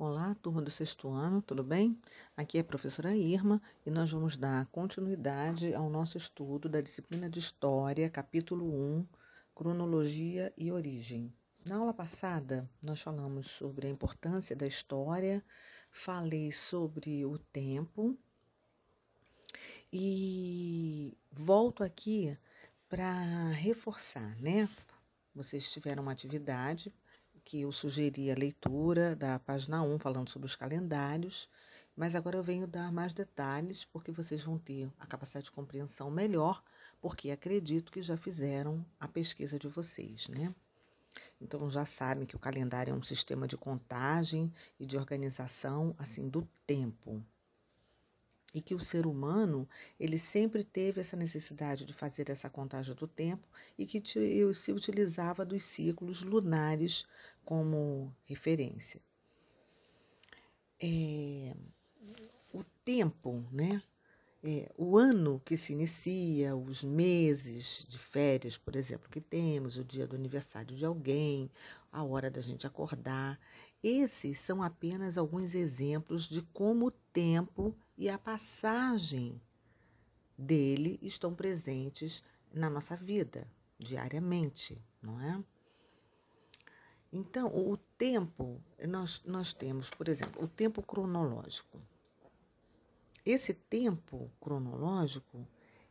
Olá, turma do sexto ano, tudo bem? Aqui é a professora Irma e nós vamos dar continuidade ao nosso estudo da disciplina de História, capítulo 1, Cronologia e Origem. Na aula passada, nós falamos sobre a importância da história, falei sobre o tempo e volto aqui para reforçar, né? Vocês tiveram uma atividade que eu sugeri a leitura da página 1, falando sobre os calendários, mas agora eu venho dar mais detalhes, porque vocês vão ter a capacidade de compreensão melhor, porque acredito que já fizeram a pesquisa de vocês, né? Então já sabem que o calendário é um sistema de contagem e de organização assim do tempo e que o ser humano ele sempre teve essa necessidade de fazer essa contagem do tempo e que se utilizava dos ciclos lunares como referência. É, o tempo, né? É, o ano que se inicia, os meses de férias, por exemplo, que temos, o dia do aniversário de alguém, a hora da gente acordar, esses são apenas alguns exemplos de como o tempo e a passagem dele estão presentes na nossa vida diariamente, não é? Então, o tempo, nós, nós temos, por exemplo, o tempo cronológico. Esse tempo cronológico,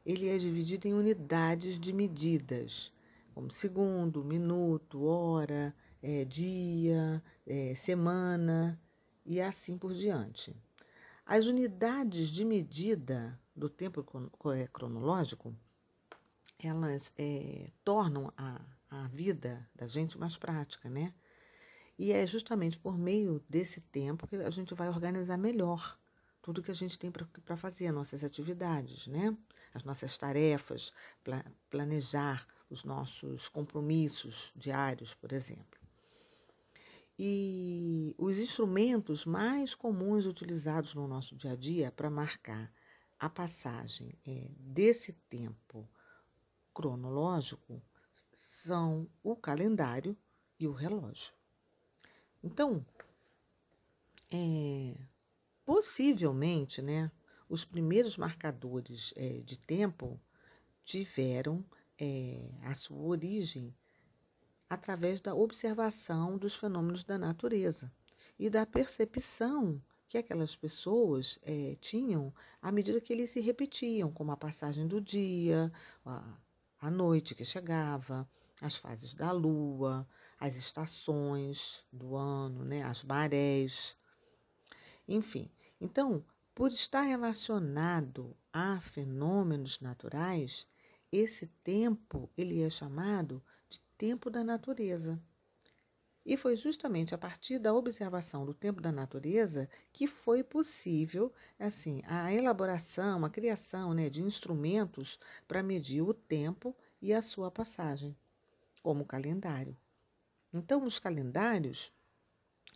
ele é dividido em unidades de medidas, como segundo, minuto, hora, é, dia, é, semana e assim por diante. As unidades de medida do tempo é, cronológico, elas é, tornam a, a vida da gente mais prática, né? E é justamente por meio desse tempo que a gente vai organizar melhor tudo que a gente tem para fazer, nossas atividades, né? As nossas tarefas, planejar os nossos compromissos diários, por exemplo. E os instrumentos mais comuns utilizados no nosso dia a dia para marcar a passagem é, desse tempo cronológico são o calendário e o relógio. Então, é, possivelmente, né, os primeiros marcadores é, de tempo tiveram é, a sua origem através da observação dos fenômenos da natureza e da percepção que aquelas pessoas é, tinham à medida que eles se repetiam, como a passagem do dia, a, a noite que chegava, as fases da lua, as estações do ano, né, as marés, enfim. Então, por estar relacionado a fenômenos naturais, esse tempo ele é chamado tempo da natureza. E foi justamente a partir da observação do tempo da natureza que foi possível, assim, a elaboração, a criação né, de instrumentos para medir o tempo e a sua passagem, como o calendário. Então, os calendários,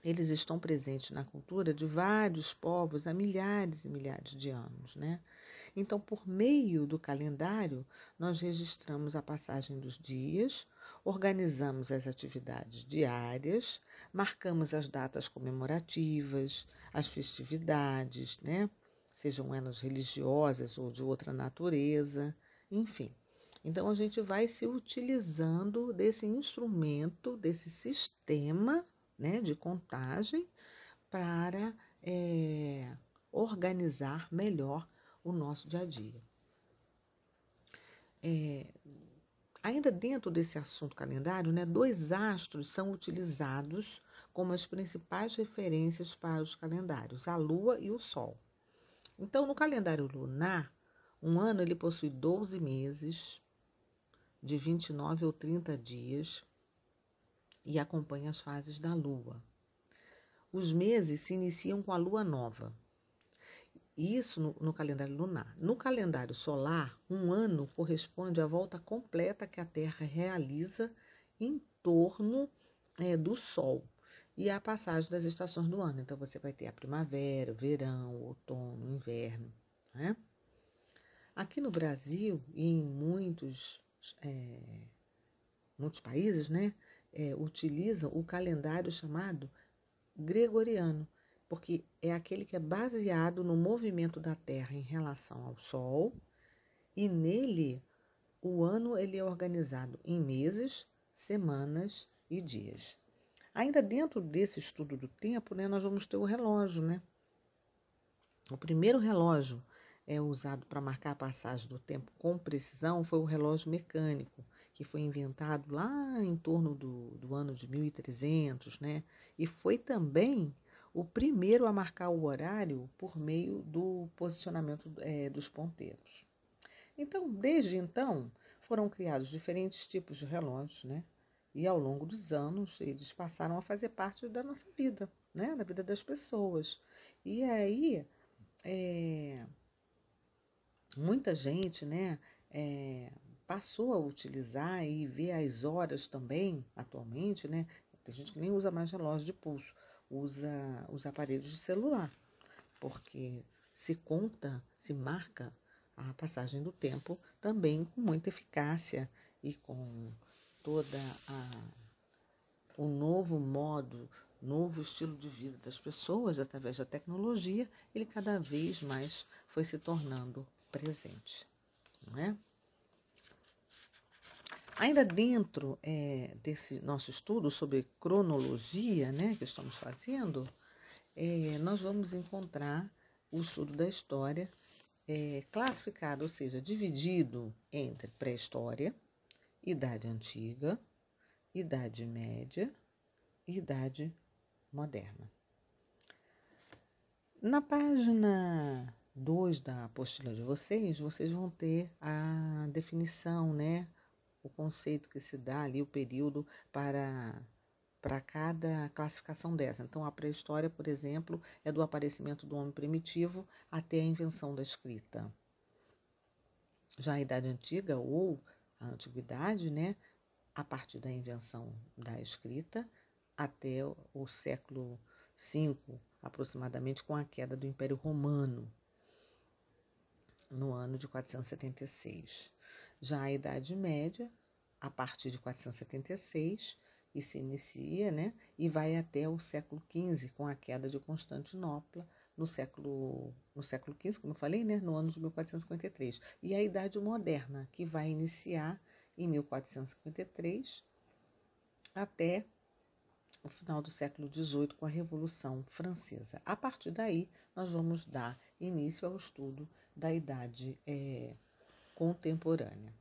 eles estão presentes na cultura de vários povos há milhares e milhares de anos, né? Então, por meio do calendário, nós registramos a passagem dos dias, organizamos as atividades diárias, marcamos as datas comemorativas, as festividades, né? Sejam elas religiosas ou de outra natureza, enfim. Então, a gente vai se utilizando desse instrumento, desse sistema né, de contagem, para é, organizar melhor o nosso dia a dia. É, ainda dentro desse assunto calendário, né, dois astros são utilizados como as principais referências para os calendários, a Lua e o Sol. Então, no calendário lunar, um ano ele possui 12 meses, de 29 ou 30 dias, e acompanha as fases da Lua. Os meses se iniciam com a Lua nova, isso no, no, calendário lunar. No calendário solar, um ano corresponde à volta completa que a Terra realiza em torno é, do Sol e à passagem das estações do ano. Então, você vai ter a primavera, o verão, o outono, o inverno. Né? Aqui no Brasil e em muitos, é, muitos países, né, é, utilizam o calendário chamado gregoriano porque é aquele que é baseado no movimento da Terra em relação ao Sol, e nele o ano ele é organizado em meses, semanas e dias. Ainda dentro desse estudo do tempo, né, nós vamos ter o relógio, né? O primeiro relógio é usado para marcar a passagem do tempo com precisão foi o relógio mecânico, que foi inventado lá em torno do, do ano de 1300, né? E foi também o primeiro a marcar o horário por meio do posicionamento é, dos ponteiros. Então, desde então, foram criados diferentes tipos de relógios, né? E ao longo dos anos, eles passaram a fazer parte da nossa vida, né? Da vida das pessoas. E aí, é, muita gente, né? É, passou a utilizar e ver as horas também, atualmente, né? Tem gente que nem usa mais relógio de pulso usa os aparelhos de celular, porque se conta, se marca a passagem do tempo também com muita eficácia e com toda a o novo modo, novo estilo de vida das pessoas através da tecnologia, ele cada vez mais foi se tornando presente, não é? Ainda dentro é, desse nosso estudo sobre cronologia, né, que estamos fazendo, é, nós vamos encontrar o estudo da história é, classificado, ou seja, dividido entre pré-história, Idade Antiga, Idade Média e Idade Moderna. Na página 2 da apostila de vocês, vocês vão ter a definição, né? o conceito que se dá ali, o período para para cada classificação dessa. Então, a pré-história, por exemplo, é do aparecimento do homem primitivo até a invenção da escrita. Já a Idade Antiga, ou a Antiguidade, né, a partir da invenção da escrita até o século V, aproximadamente, com a queda do Império Romano, no ano de 476. Já a Idade Média, a partir de 476, e se inicia, né, e vai até o século XV, com a queda de Constantinopla no século no século XV, como eu falei, né, no ano de 1453, e a Idade Moderna, que vai iniciar em 1453 até o final do século XVIII com a Revolução Francesa. A partir daí, nós vamos dar início ao estudo da Idade é, contemporânea.